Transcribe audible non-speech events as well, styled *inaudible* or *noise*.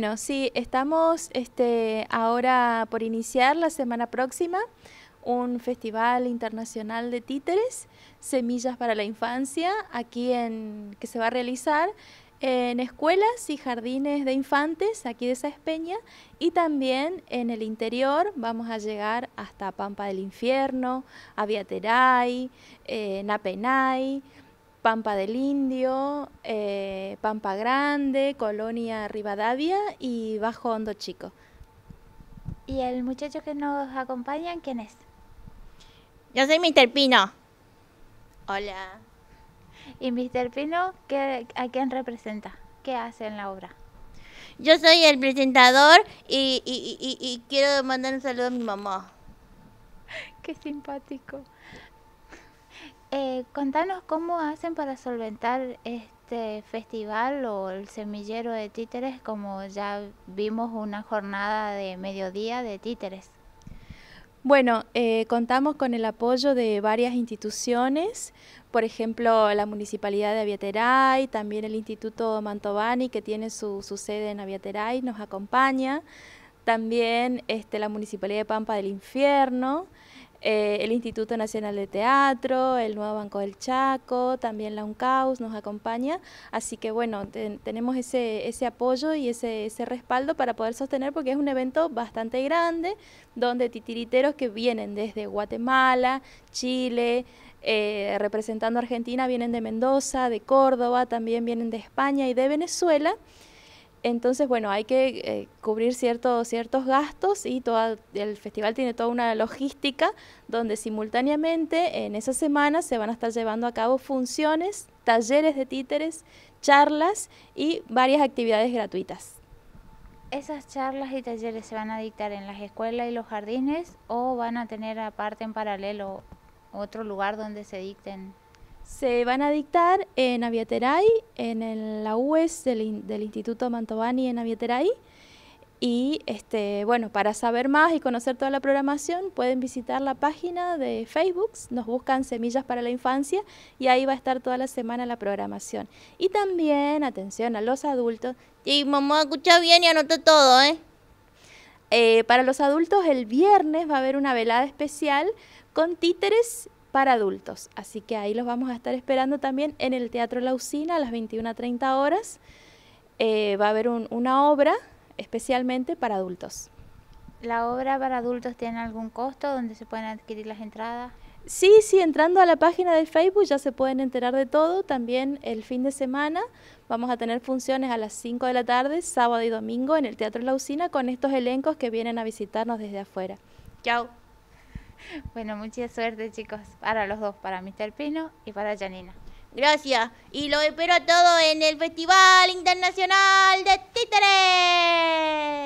Bueno, sí, estamos este, ahora por iniciar la semana próxima un festival internacional de títeres, Semillas para la Infancia, aquí en que se va a realizar en escuelas y jardines de infantes aquí de Saespeña y también en el interior vamos a llegar hasta Pampa del Infierno, Aviateray, eh, Napenay. Pampa del Indio, eh, Pampa Grande, Colonia Rivadavia y Bajo Hondo Chico. ¿Y el muchacho que nos acompaña, quién es? Yo soy Mr. Pino. Hola. ¿Y Mister Pino qué, a quién representa? ¿Qué hace en la obra? Yo soy el presentador y, y quiero mandar un saludo a mi mamá. *laughs* Qué simpático. Eh, contanos cómo hacen para solventar este festival o el semillero de títeres, como ya vimos una jornada de mediodía de títeres. Bueno, eh, contamos con el apoyo de varias instituciones, por ejemplo, la Municipalidad de Aviateray, también el Instituto Mantovani, que tiene su, su sede en Aviateray, nos acompaña, también este, la Municipalidad de Pampa del Infierno, eh, el Instituto Nacional de Teatro, el Nuevo Banco del Chaco, también la UNCAUS nos acompaña. Así que bueno, tenemos ese, ese apoyo y ese, ese respaldo para poder sostener porque es un evento bastante grande donde titiriteros que vienen desde Guatemala, Chile, eh, representando a Argentina, vienen de Mendoza, de Córdoba, también vienen de España y de Venezuela. Entonces, bueno, hay que eh, cubrir ciertos ciertos gastos y toda, el festival tiene toda una logística donde simultáneamente en esa semana se van a estar llevando a cabo funciones, talleres de títeres, charlas y varias actividades gratuitas. ¿Esas charlas y talleres se van a dictar en las escuelas y los jardines o van a tener aparte en paralelo otro lugar donde se dicten? Se van a dictar en Aviateray, en la UES del, Instituto Mantovani en Aviateray. Y este, bueno, para saber más y conocer toda la programación, pueden visitar la página de Facebook, nos buscan Semillas para la Infancia y ahí va a estar toda la semana la programación. Y también, atención a los adultos. Sí, mamá, escucha bien y anota todo, ¿eh? ¿eh? Para los adultos, el viernes va a haber una velada especial con títeres para adultos. Así que ahí los vamos a estar esperando también en el Teatro La Usina a las 21.30 horas. Eh, va a haber una obra especialmente para adultos. ¿La obra para adultos tiene algún costo donde se pueden adquirir las entradas? Sí, sí, entrando a la página de Facebook ya se pueden enterar de todo. También el fin de semana vamos a tener funciones a las 5 de la tarde, sábado y domingo en el Teatro La Usina con estos elencos que vienen a visitarnos desde afuera. Chao. *laughs* Bueno, mucha suerte, chicos, para los dos, para Mr. Pino y para Janina. Gracias. Y lo espero a todos en el Festival Internacional de Títeres.